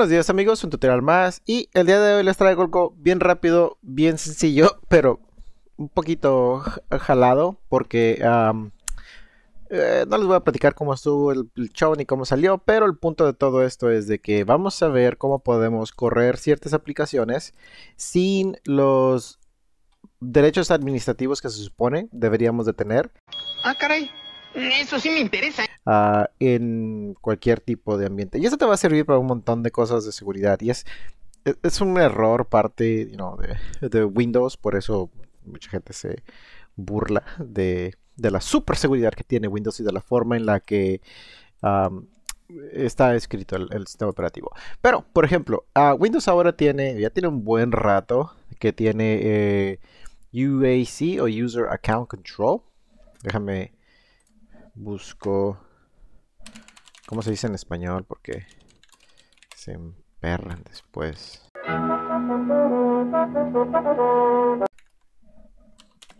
buenos días amigos, un tutorial más y el día de hoy les traigo algo bien rápido, bien sencillo, pero un poquito jalado porque eh, no les voy a platicar cómo estuvo el, el, show ni cómo salió, pero el punto de todo esto es de que vamos a ver cómo podemos correr ciertas aplicaciones sin los derechos administrativos que se supone deberíamos de tener. Ah, caray. Eso sí me interesa. Ah, en cualquier tipo de ambiente. Y eso te va a servir para un montón de cosas de seguridad. Y es, e-, es un error parte de, Windows, por eso mucha gente se burla de, de, la super seguridad que tiene Windows y de la forma en la que está escrito el, sistema operativo. Pero, por ejemplo, ah, Windows ahora tiene, ya tiene un buen rato que tiene eh, UAC o User Account Control. Déjame busco... ¿Cómo se dice en español? Porque se emperran después.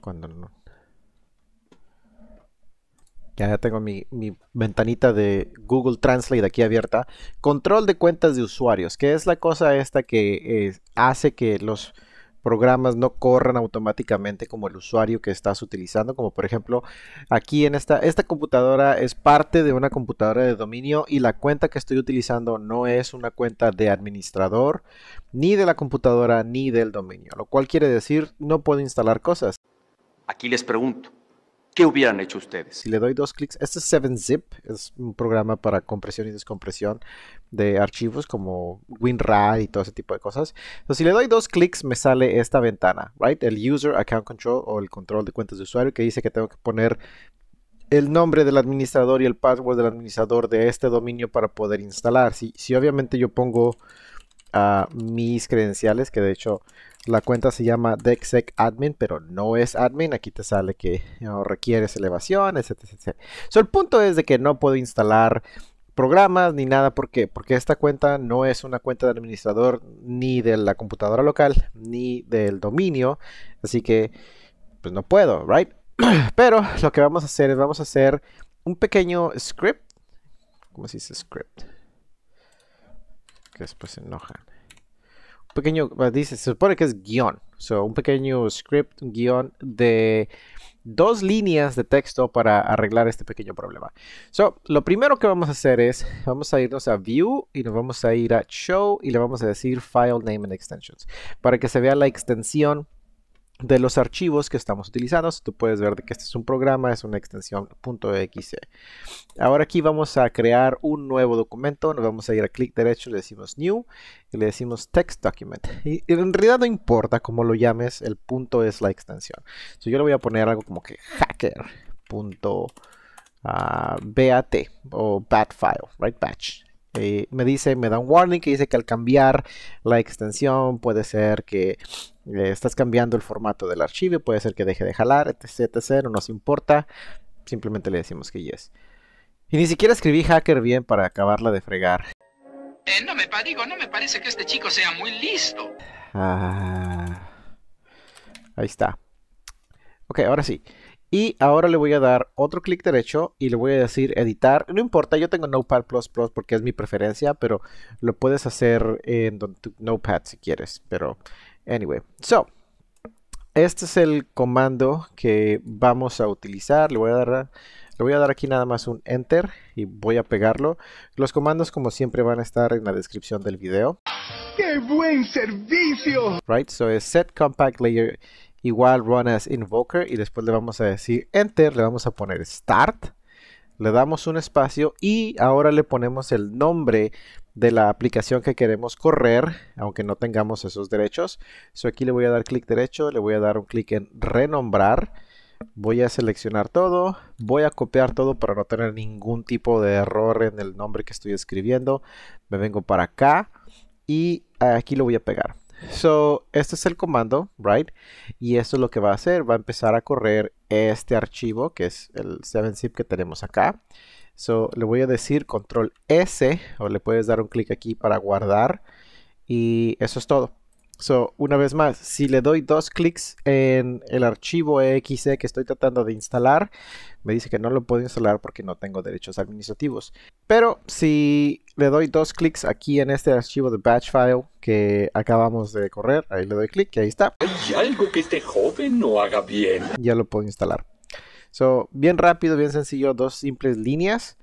Cuando no... Ya tengo mi, ventanita de Google Translate aquí abierta. Control de cuentas de usuarios, que es la cosa esta que eh, hace que los programas no corran automáticamente como el usuario que estás utilizando, como por ejemplo aquí en esta, esta computadora es parte de una computadora de dominio y la cuenta que estoy utilizando no es una cuenta de administrador ni de la computadora ni del dominio, lo cual quiere decir no puedo instalar cosas. Aquí les pregunto, ¿Qué hubieran hecho ustedes? Si le doy dos clics, este es 7-Zip, es un programa para compresión y descompresión de archivos como WinRAR y todo ese tipo de cosas. Entonces, si le doy dos clics, me sale esta ventana, ¿right? El User Account Control o el control de cuentas de usuario que dice que tengo que poner el nombre del administrador y el password del administrador de este dominio para poder instalar. si obviamente yo pongo a mis credenciales, que de hecho la cuenta se llama Dexecadmin, Admin, pero no es admin. Aquí te sale que no requieres elevación etc. el punto es de que no puedo instalar programas ni nada. porque Porque esta cuenta no es una cuenta de administrador ni de la computadora local ni del dominio. Así que, pues no puedo, ¿right? Pero lo que vamos a hacer es vamos a hacer un pequeño script. ¿Cómo se dice script? que después se enojan. Un pequeño, dice, se supone que es guión. So, un pequeño script, un guión de dos líneas de texto para arreglar este pequeño problema. So, lo primero que vamos a hacer es, vamos a irnos a View y nos vamos a ir a Show y le vamos a decir File Name and Extensions para que se vea la extensión de los archivos que estamos utilizando. Tú puedes ver que este es un programa, es una extensión .exe. Ahora aquí vamos a crear un nuevo documento. Nos vamos a ir a clic derecho, le decimos New y le decimos Text Document. Y, en realidad no importa cómo lo llames, el punto es la extensión. So, yo le voy a poner algo como que hacker.bat ah, o bat file, right batch. Eh, me dice, me da un warning que dice que al cambiar la extensión puede ser que eh, estás cambiando el formato del archivo, puede ser que deje de jalar, etc, etc, no nos importa, simplemente le decimos que yes. Y ni siquiera escribí hacker bien para acabarla de fregar. Eh, no me digo, no me parece que este chico sea muy listo. Ah. ahí está. Ok, ahora sí. Y ahora le voy a dar otro clic derecho y le voy a decir editar. No importa, yo tengo Notepad porque es mi preferencia, pero lo puedes hacer en Notepad si quieres. Pero, anyway. So, este es el comando que vamos a utilizar. Le voy a dar, le voy a dar aquí nada más un Enter y voy a pegarlo. Los comandos, como siempre, van a estar en la descripción del video. ¡Qué buen servicio! Right, so es set compact layer igual run as invoker y después le vamos a decir enter, le vamos a poner start, le damos un espacio y ahora le ponemos el nombre de la aplicación que queremos correr, aunque no tengamos esos derechos. eso aquí le voy a dar clic derecho, le voy a dar un clic en renombrar, voy a seleccionar todo, voy a copiar todo para no tener ningún tipo de error en el nombre que estoy escribiendo. Me vengo para acá y aquí lo voy a pegar. So, este es el comando, right? Y esto es lo que va a hacer, va a empezar a correr este archivo, que es el 7zip que tenemos acá. So, le voy a decir control S, o le puedes dar un clic aquí para guardar. Y eso es todo. So, una vez más, si le doy dos clics en el archivo exe que estoy tratando de instalar, me dice que no lo puedo instalar porque no tengo derechos administrativos. Pero si le doy dos clics aquí en este archivo de batch file que acabamos de correr, ahí le doy clic y ahí está. algo que este joven no haga bien. Ya lo puedo instalar. So, bien rápido, bien sencillo, dos simples líneas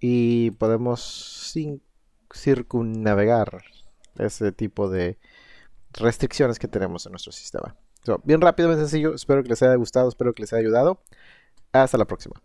y podemos circunnavegar ese tipo de restricciones que tenemos en nuestro sistema. bien rápido, bien sencillo. Espero que les haya gustado, espero que les haya ayudado. Hasta la próxima.